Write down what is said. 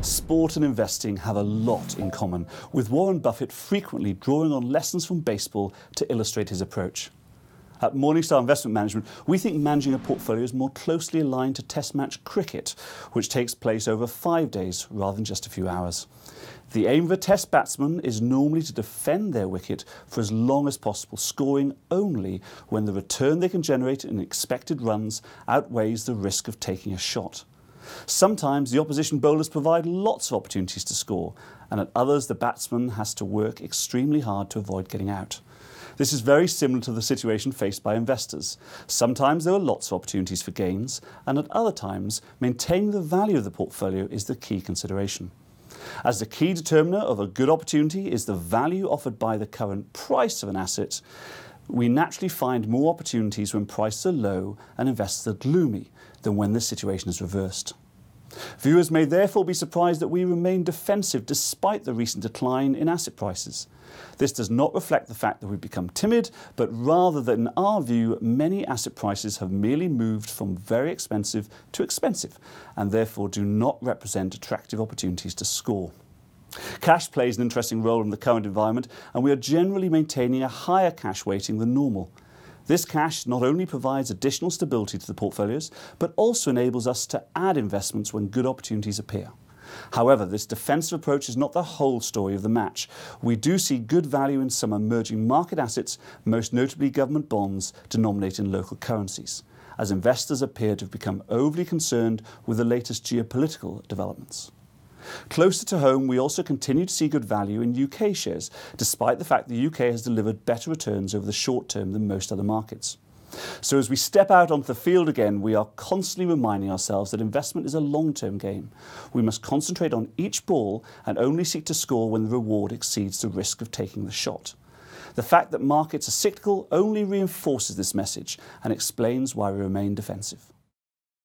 Sport and investing have a lot in common, with Warren Buffett frequently drawing on lessons from baseball to illustrate his approach. At Morningstar Investment Management, we think managing a portfolio is more closely aligned to Test match cricket, which takes place over five days rather than just a few hours. The aim of a Test batsman is normally to defend their wicket for as long as possible, scoring only when the return they can generate in expected runs outweighs the risk of taking a shot. Sometimes the opposition bowlers provide lots of opportunities to score, and at others the batsman has to work extremely hard to avoid getting out. This is very similar to the situation faced by investors. Sometimes there are lots of opportunities for gains, and at other times, maintaining the value of the portfolio is the key consideration. As the key determiner of a good opportunity is the value offered by the current price of an asset, we naturally find more opportunities when prices are low and investors are gloomy than when the situation is reversed. Viewers may therefore be surprised that we remain defensive despite the recent decline in asset prices. This does not reflect the fact that we've become timid, but rather that, in our view, many asset prices have merely moved from very expensive to expensive and therefore do not represent attractive opportunities to score. Cash plays an interesting role in the current environment, and we are generally maintaining a higher cash weighting than normal. This cash not only provides additional stability to the portfolios, but also enables us to add investments when good opportunities appear. However, this defensive approach is not the whole story of the match. We do see good value in some emerging market assets, most notably government bonds denominated in local currencies, as investors appear to have become overly concerned with the latest geopolitical developments. Closer to home, we also continue to see good value in U.K. shares, despite the fact the U.K. has delivered better returns over the short term than most other markets. So as we step out onto the field again, we are constantly reminding ourselves that investment is a long-term game. We must concentrate on each ball and only seek to score when the reward exceeds the risk of taking the shot. The fact that markets are cyclical only reinforces this message and explains why we remain defensive.